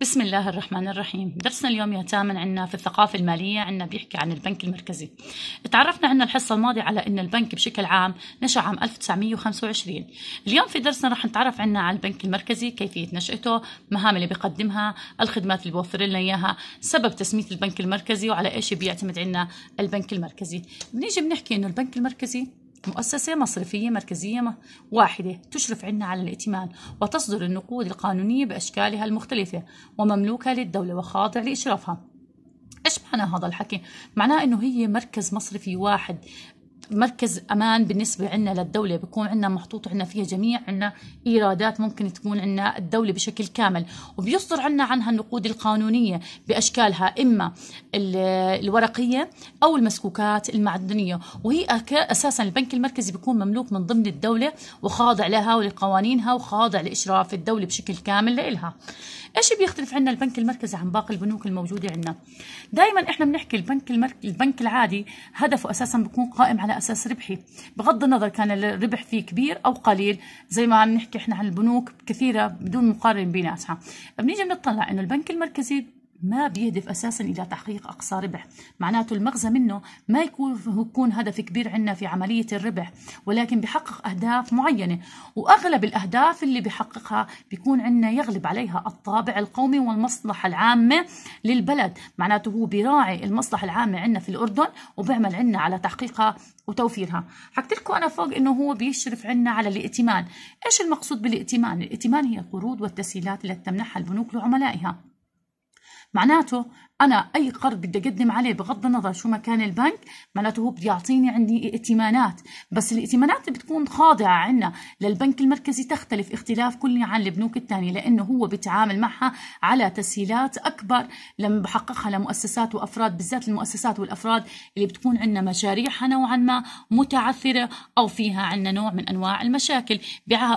بسم الله الرحمن الرحيم درسنا اليوم يا تامن عنا في الثقافة المالية عنا بيحكي عن البنك المركزي تعرفنا عنا الحصة الماضية على أن البنك بشكل عام نشأ عام 1925 اليوم في درسنا رح نتعرف عنا على البنك المركزي كيفية نشأته المهام اللي بيقدمها الخدمات اللي بوفر لنا إياها سبب تسمية البنك المركزي وعلى إيش بيعتمد عنا البنك المركزي بنيجي بنحكي أنه البنك المركزي مؤسسة مصرفية مركزية واحدة تشرف عنا على الائتمان وتصدر النقود القانونية بأشكالها المختلفة ومملوكة للدولة وخاضع لإشرافها إيش معنى هذا الحكي؟ معناه إنه هي مركز مصرفي واحد مركز امان بالنسبه عنا للدوله بيكون عنا محطوط عنا فيها جميع عنا ايرادات ممكن تكون عنا الدوله بشكل كامل وبيصدر عنا عنها النقود القانونيه باشكالها اما الورقيه او المسكوكات المعدنيه وهي اساسا البنك المركزي بيكون مملوك من ضمن الدوله وخاضع لها ولقوانينها وخاضع لاشراف الدوله بشكل كامل لإلها ايش بيختلف عنا البنك المركزي عن باقي البنوك الموجوده عنا دائما احنا بنحكي البنك المركزي البنك العادي هدفه اساسا بيكون قائم على على اساس ربحي بغض النظر كان الربح فيه كبير او قليل زي ما عم نحكي احنا عن البنوك كثيره بدون مقارنه بيناتها بنيجي بنطلع انه البنك المركزي ما بيهدف اساسا الى تحقيق اقصى ربح معناته المغزى منه ما يكون يكون هدف كبير عندنا في عمليه الربح ولكن بحقق اهداف معينه واغلب الاهداف اللي بحققها بيكون عندنا يغلب عليها الطابع القومي والمصلحه العامه للبلد معناته هو بيراعي المصلحه العامه عندنا في الاردن وبيعمل عندنا على تحقيقها وتوفيرها حكيت لكم انا فوق انه هو بيشرف عندنا على الائتمان ايش المقصود بالائتمان الائتمان هي القروض والتسهيلات التي تمنحها البنوك لعملائها معناته انا اي قرض بدي اقدم عليه بغض النظر شو مكان البنك معناته هو بده يعطيني عندي ائتمانات بس الائتمانات بتكون خاضعه عنا للبنك المركزي تختلف اختلاف كلي عن البنوك الثانيه لانه هو بيتعامل معها على تسهيلات اكبر لما بحققها لمؤسسات وافراد بالذات المؤسسات والافراد اللي بتكون عندنا مشاريعها نوعا ما متعثره او فيها عندنا نوع من انواع المشاكل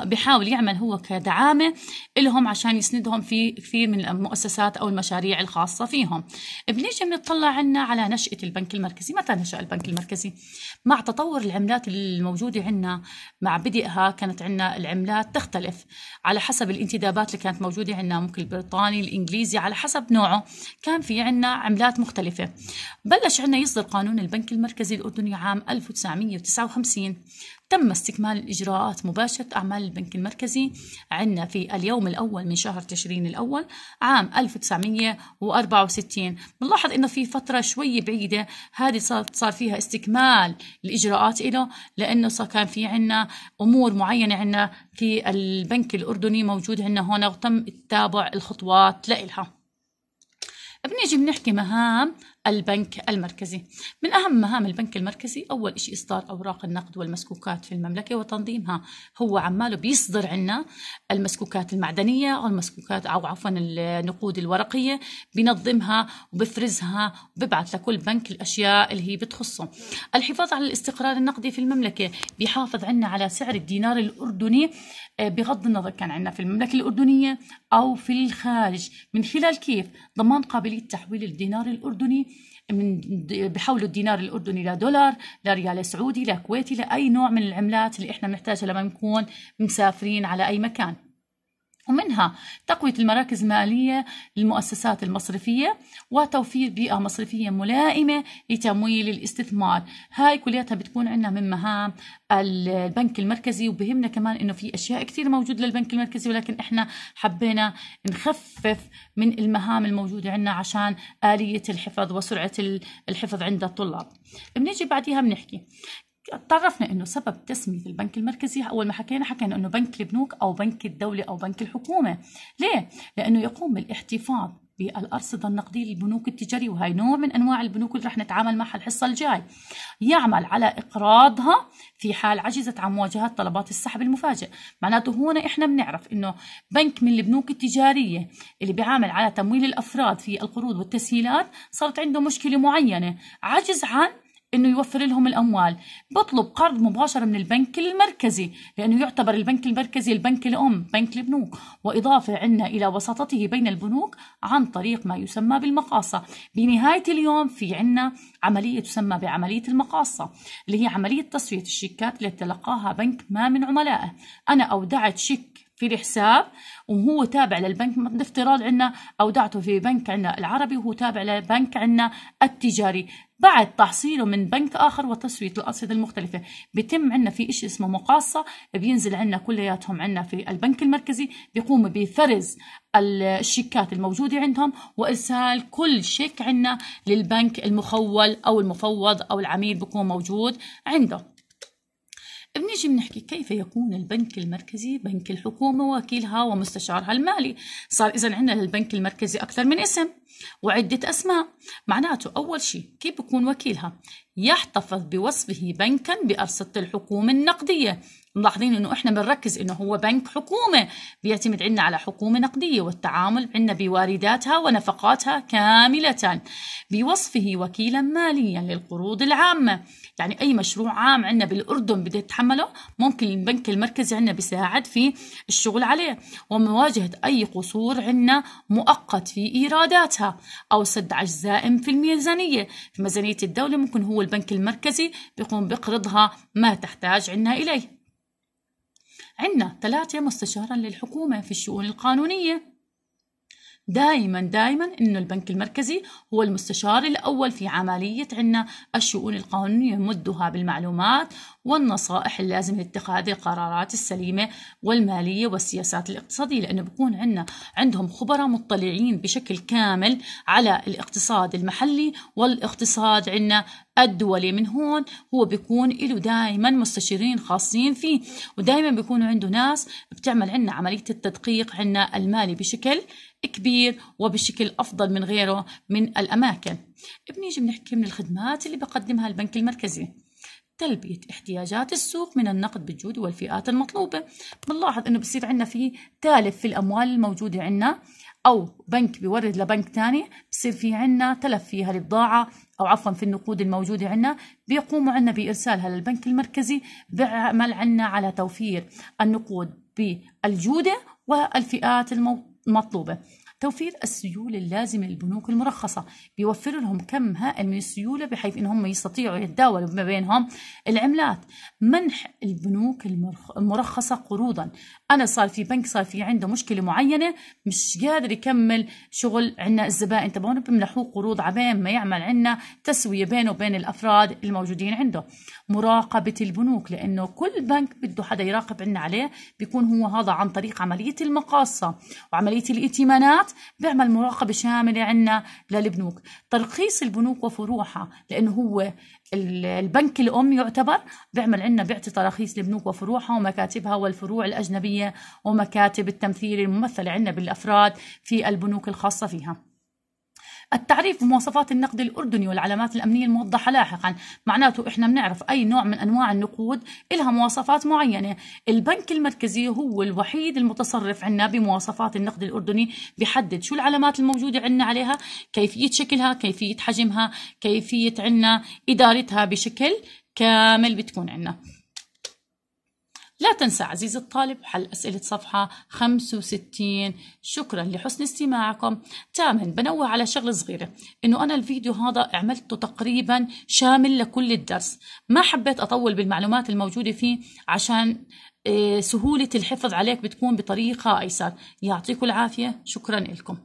بحاول يعمل هو كدعامه لهم عشان يسندهم في كثير من المؤسسات او المشاريع الخاصة فيهم بنيجي بنطلع عنا على نشأة البنك المركزي متى نشأ البنك المركزي مع تطور العملات الموجودة عنا مع بدئها كانت عنا العملات تختلف على حسب الانتدابات اللي كانت موجودة عنا ممكن البريطاني الإنجليزي على حسب نوعه كان في عنا عملات مختلفة بلش عنا يصدر قانون البنك المركزي الأردني عام 1959 تم استكمال الإجراءات مباشرة أعمال البنك المركزي عندنا في اليوم الأول من شهر تشرين الأول عام 1964 بنلاحظ إنه في فترة شوي بعيدة هذه صار فيها استكمال الإجراءات له لأنه صار كان في عندنا أمور معينة عندنا في البنك الأردني موجود عندنا هون وتم تتابع الخطوات لإلها بنيجي بنحكي مهام البنك المركزي من أهم مهام البنك المركزي أول شيء إصدار أوراق النقد والمسكوكات في المملكة وتنظيمها هو عماله بيصدر عنا المسكوكات المعدنية أو المسكوكات أو عفوا النقود الورقية بنظمها وبفرزها وببعث لكل بنك الأشياء اللي هي بتخصه الحفاظ على الاستقرار النقدي في المملكة بيحافظ عنا على سعر الدينار الأردني آه، بغض النظر كان عنا في المملكة الأردنية أو في الخارج من خلال كيف ضمان قابل قابلية تحويل الدينار الأردني من بحولوا الدينار الأردني لدولار لريال سعودي لكويتي لأي نوع من العملات اللي إحنا بنحتاجها لما نكون مسافرين على أي مكان ومنها تقوية المراكز المالية للمؤسسات المصرفية وتوفير بيئة مصرفية ملائمة لتمويل الاستثمار هاي كلياتها بتكون عندنا من مهام البنك المركزي وبهمنا كمان انه في اشياء كثير موجوده للبنك المركزي ولكن احنا حبينا نخفف من المهام الموجوده عندنا عشان اليه الحفظ وسرعه الحفظ عند الطلاب بنيجي بعديها بنحكي تعرفنا انه سبب تسميه البنك المركزي اول ما حكينا حكينا انه بنك البنوك او بنك الدوله او بنك الحكومه ليه لانه يقوم بالاحتفاظ بالارصده النقديه للبنوك التجاريه وهي نوع من انواع البنوك اللي رح نتعامل معها الحصه الجاي يعمل على اقراضها في حال عجزت عن مواجهه طلبات السحب المفاجئ معناته هون احنا بنعرف انه بنك من البنوك التجاريه اللي بيعامل على تمويل الافراد في القروض والتسهيلات صارت عنده مشكله معينه عجز عن انه يوفر لهم الاموال بطلب قرض مباشر من البنك المركزي لانه يعتبر البنك المركزي البنك الام بنك البنوك واضافه عنا الى وساطته بين البنوك عن طريق ما يسمى بالمقاصه بنهايه اليوم في عنا عمليه تسمى بعمليه المقاصه اللي هي عمليه تصفيه الشيكات اللي تلقاها بنك ما من عملائه انا اودعت شيك في الحساب وهو تابع للبنك بافتراض عندنا اودعته في بنك عندنا العربي وهو تابع لبنك عندنا التجاري بعد تحصيله من بنك آخر وتسوية الأصعدة المختلفة بيتم عندنا في إشي اسمه مقاصة بينزل عندنا كلياتهم عندنا في البنك المركزي بيقوم بفرز الشيكات الموجودة عندهم وإرسال كل شيك عندنا للبنك المخول أو المفوض أو العميل بيكون موجود عنده بنيجي بنحكي كيف يكون البنك المركزي بنك الحكومة وكيلها ومستشارها المالي صار إذا عندنا للبنك المركزي أكثر من اسم وعدة أسماء معناته أول شيء كيف يكون وكيلها يحتفظ بوصفه بنكا بأرصدة الحكومة النقدية ملاحظين انه احنا بنركز انه هو بنك حكومه بيعتمد عندنا على حكومه نقديه والتعامل عندنا بوارداتها ونفقاتها كامله بوصفه وكيلا ماليا للقروض العامه يعني اي مشروع عام عندنا بالاردن بده يتحمله ممكن البنك المركزي عندنا بيساعد في الشغل عليه ومواجهه اي قصور عندنا مؤقت في ايراداتها او سد عجزائم في الميزانيه في ميزانيه الدوله ممكن هو البنك المركزي بيقوم بقرضها ما تحتاج عندنا اليه عندنا ثلاثة مستشارا للحكومة في الشؤون القانونية دائما دائما انه البنك المركزي هو المستشار الاول في عمليه عنا الشؤون القانونيه يمدها بالمعلومات والنصائح اللازمه لاتخاذ القرارات السليمه والماليه والسياسات الاقتصاديه لانه بكون عنا عندهم خبراء مطلعين بشكل كامل على الاقتصاد المحلي والاقتصاد عنا الدولي من هون هو بيكون له دائما مستشارين خاصين فيه ودائما بيكونوا عنده ناس بتعمل عنا عملية التدقيق عنا المالي بشكل كبير وبشكل أفضل من غيره من الأماكن بنيجي بنحكي من الخدمات اللي بقدمها البنك المركزي تلبية احتياجات السوق من النقد بالجود والفئات المطلوبة بنلاحظ انه بصير عندنا في تالف في الاموال الموجودة عندنا او بنك بيورد لبنك ثاني بصير في عنا تلف في هالبضاعه او عفوا في النقود الموجوده عنا بيقوموا عنا بارسالها للبنك المركزي بيعمل عنا على توفير النقود بالجوده والفئات المطلوبه توفير السيولة اللازمة للبنوك المرخصة بيوفر لهم كم هائل من السيولة بحيث أنهم هم يستطيعوا يتداولوا ما بينهم العملات منح البنوك المرخصة قروضا أنا صار في بنك صار في عنده مشكلة معينة مش قادر يكمل شغل عندنا الزبائن تبعون بمنحوه قروض عبين ما يعمل عندنا تسوية بينه وبين الأفراد الموجودين عنده مراقبة البنوك لأنه كل بنك بده حدا يراقب عنا عليه بيكون هو هذا عن طريق عملية المقاصة وعملية الائتمانات الجامعات بيعمل مراقبة شاملة عنا للبنوك ترخيص البنوك وفروعها لأنه هو البنك الأم يعتبر بيعمل عنا بيعطي تراخيص البنوك وفروعها ومكاتبها والفروع الأجنبية ومكاتب التمثيل الممثلة عنا بالأفراد في البنوك الخاصة فيها التعريف بمواصفات النقد الأردني والعلامات الأمنية الموضحة لاحقا معناته إحنا بنعرف أي نوع من أنواع النقود إلها مواصفات معينة البنك المركزي هو الوحيد المتصرف عنا بمواصفات النقد الأردني بحدد شو العلامات الموجودة عنا عليها كيفية شكلها كيفية حجمها كيفية عنا إدارتها بشكل كامل بتكون عنا لا تنسى عزيزي الطالب حل أسئلة صفحة 65 شكرا لحسن استماعكم تامن بنوه على شغلة صغيرة إنه أنا الفيديو هذا عملته تقريبا شامل لكل الدرس ما حبيت أطول بالمعلومات الموجودة فيه عشان آه، سهولة الحفظ عليك بتكون بطريقة أيسر يعطيكم العافية شكرا لكم